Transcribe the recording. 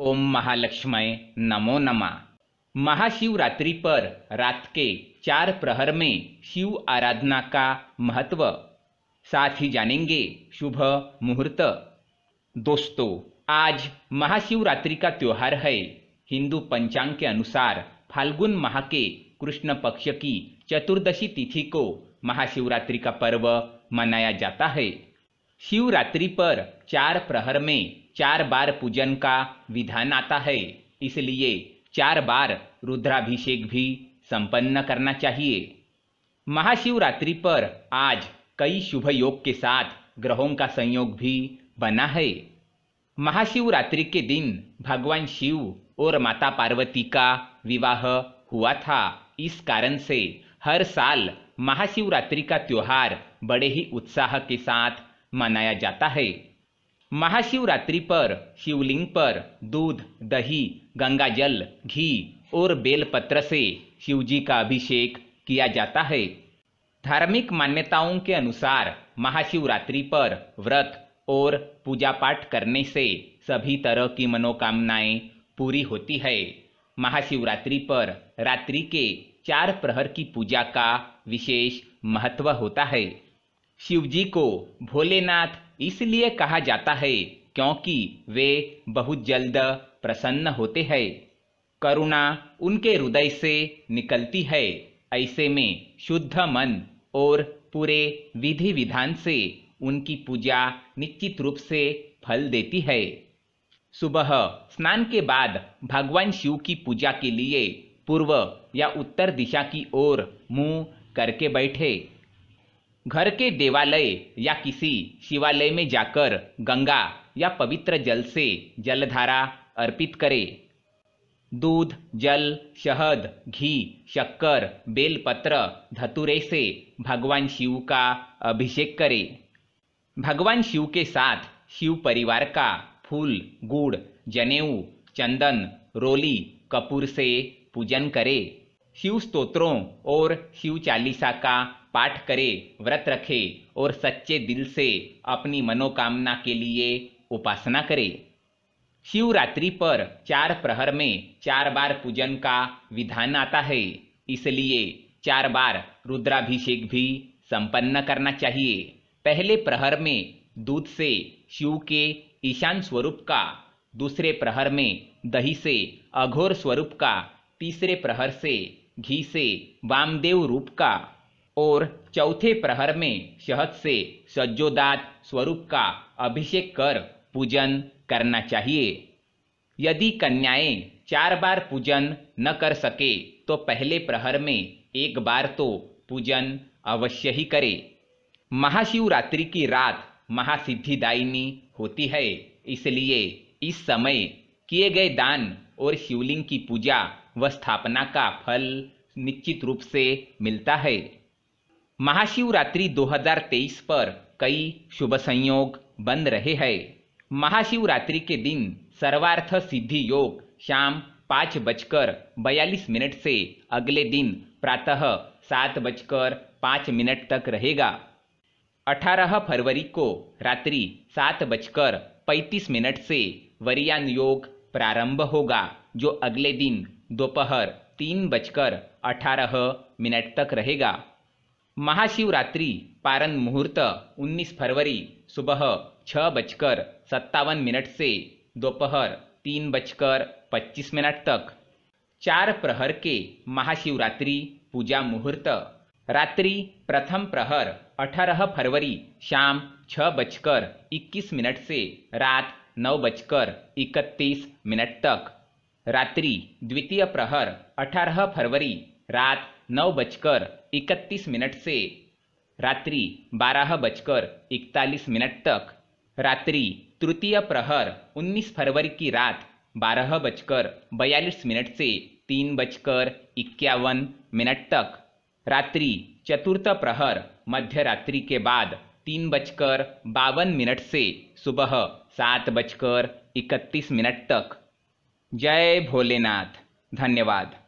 ओम महालक्ष्मय नमो नमा महाशिवरात्रि पर रात के चार प्रहर में शिव आराधना का महत्व साथ ही जानेंगे शुभ मुहूर्त दोस्तों आज महाशिवरात्रि का त्यौहार है हिंदू पंचांग के अनुसार फाल्गुन माह के कृष्ण पक्ष की चतुर्दशी तिथि को महाशिवरात्रि का पर्व मनाया जाता है शिवरात्रि पर चार प्रहर में चार बार पूजन का विधान आता है इसलिए चार बार रुद्राभिषेक भी संपन्न करना चाहिए महाशिवरात्रि पर आज कई शुभ योग के साथ ग्रहों का संयोग भी बना है महाशिवरात्रि के दिन भगवान शिव और माता पार्वती का विवाह हुआ था इस कारण से हर साल महाशिवरात्रि का त्यौहार बड़े ही उत्साह के साथ मनाया जाता है महाशिवरात्रि पर शिवलिंग पर दूध दही गंगा जल घी और बेलपत्र से शिवजी का अभिषेक किया जाता है धार्मिक मान्यताओं के अनुसार महाशिवरात्रि पर व्रत और पूजा पाठ करने से सभी तरह की मनोकामनाएं पूरी होती है महाशिवरात्रि पर रात्रि के चार प्रहर की पूजा का विशेष महत्व होता है शिवजी को भोलेनाथ इसलिए कहा जाता है क्योंकि वे बहुत जल्द प्रसन्न होते हैं करुणा उनके हृदय से निकलती है ऐसे में शुद्ध मन और पूरे विधि विधान से उनकी पूजा निश्चित रूप से फल देती है सुबह स्नान के बाद भगवान शिव की पूजा के लिए पूर्व या उत्तर दिशा की ओर मुंह करके बैठे घर के देवालय या किसी शिवालय में जाकर गंगा या पवित्र जल से जलधारा अर्पित करें दूध जल शहद घी शक्कर बेलपत्र धतुरे से भगवान शिव का अभिषेक करें भगवान शिव के साथ शिव परिवार का फूल गुड़ जनेऊ चंदन रोली कपूर से पूजन करें शिव स्तोत्रों और शिव चालीसा का पाठ करे व्रत रखे और सच्चे दिल से अपनी मनोकामना के लिए उपासना करे शिवरात्रि पर चार प्रहर में चार बार पूजन का विधान आता है इसलिए चार बार रुद्राभिषेक भी संपन्न करना चाहिए पहले प्रहर में दूध से शिव के ईशान स्वरूप का दूसरे प्रहर में दही से अघोर स्वरूप का तीसरे प्रहर से घी से वामदेव रूप का और चौथे प्रहर में शहद से सज्जोदात स्वरूप का अभिषेक कर पूजन करना चाहिए यदि कन्याएं चार बार पूजन न कर सके तो पहले प्रहर में एक बार तो पूजन अवश्य ही करे महाशिवरात्रि की रात महासिद्धिदायिनी होती है इसलिए इस समय किए गए दान और शिवलिंग की पूजा व स्थापना का फल निश्चित रूप से मिलता है महाशिवरात्रि 2023 पर कई शुभ संयोग बन रहे हैं महाशिवरात्रि के दिन सर्वार्थ सिद्धि योग शाम पाँच बजकर बयालीस मिनट से अगले दिन प्रातः सात बजकर पाँच मिनट तक रहेगा 18 फरवरी को रात्रि सात बजकर पैंतीस मिनट से वरियान योग प्रारंभ होगा जो अगले दिन दोपहर तीन बजकर अठारह मिनट तक रहेगा महाशिवरात्रि पारण मुहूर्त 19 फरवरी सुबह छः बजकर सत्तावन मिनट से दोपहर तीन बजकर पच्चीस मिनट तक चार प्रहर के महाशिवरात्रि पूजा मुहूर्त रात्रि प्रथम प्रहर 18 फरवरी शाम छः बजकर इक्कीस मिनट से रात नौ बजकर इकतीस मिनट तक रात्रि द्वितीय प्रहर 18 फरवरी रात नौ बजकर इकतीस मिनट से रात्रि बारह बजकर इकतालीस मिनट तक रात्रि तृतीय प्रहर 19 फरवरी की रात बारह बजकर बयालीस मिनट से तीन बजकर इक्यावन मिनट तक रात्रि चतुर्थ प्रहर मध्य रात्रि के बाद तीन बजकर बावन मिनट से सुबह सात बजकर इकतीस मिनट तक जय भोलेनाथ धन्यवाद